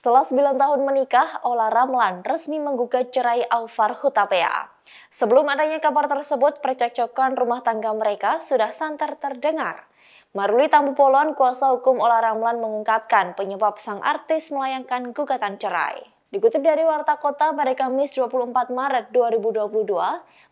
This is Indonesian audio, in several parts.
Setelah 9 tahun menikah, Ola Ramlan resmi menggugat cerai Alvar Hutapea. Sebelum adanya kabar tersebut, percekcokan rumah tangga mereka sudah santer terdengar. Maruli Tambu Polon, kuasa hukum Ola Ramlan mengungkapkan penyebab sang artis melayangkan gugatan cerai. Dikutip dari Warta Kota pada Kamis 24 Maret 2022,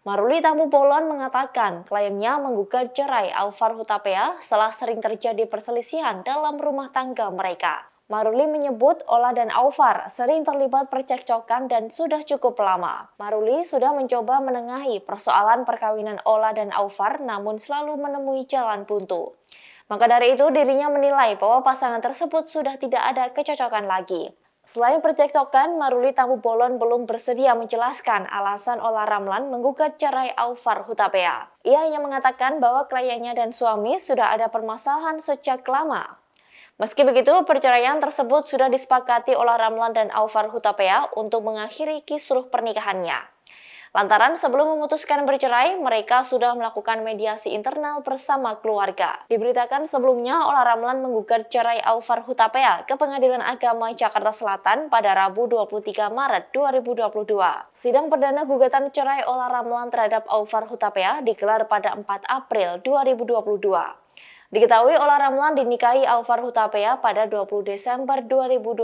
Maruli Tambu Polon mengatakan kliennya menggugat cerai Alvar Hutapea setelah sering terjadi perselisihan dalam rumah tangga mereka. Maruli menyebut Ola dan Aufar sering terlibat percekcokan dan sudah cukup lama. Maruli sudah mencoba menengahi persoalan perkawinan Ola dan Aufar namun selalu menemui jalan buntu. Maka dari itu dirinya menilai bahwa pasangan tersebut sudah tidak ada kecocokan lagi. Selain percekcokan, Maruli Tahu Bolon belum bersedia menjelaskan alasan Ola Ramlan menggugat cerai Aufar Hutapea. Ia hanya mengatakan bahwa kliennya dan suami sudah ada permasalahan sejak lama. Meski begitu, perceraian tersebut sudah disepakati oleh Ramlan dan Alvar Hutapea untuk mengakhiri kisruh pernikahannya. Lantaran sebelum memutuskan bercerai, mereka sudah melakukan mediasi internal bersama keluarga. Diberitakan sebelumnya, Ola Ramlan menggugat cerai Alvar Hutapea ke Pengadilan Agama Jakarta Selatan pada Rabu 23 Maret 2022. Sidang perdana gugatan cerai Ola Ramlan terhadap Alvar Hutapea digelar pada 4 April 2022. Diketahui oleh Ramlan dinikahi Alvar Hutapea pada 20 Desember 2012.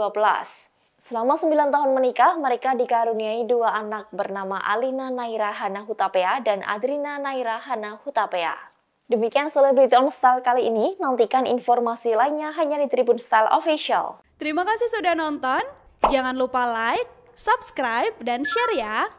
Selama 9 tahun menikah, mereka dikaruniai dua anak bernama Alina Naira Hana Hutapea dan Adrina Naira Hana Hutapea. Demikian Celebrity On Style kali ini, nantikan informasi lainnya hanya di Tribun Style Official. Terima kasih sudah nonton, jangan lupa like, subscribe, dan share ya!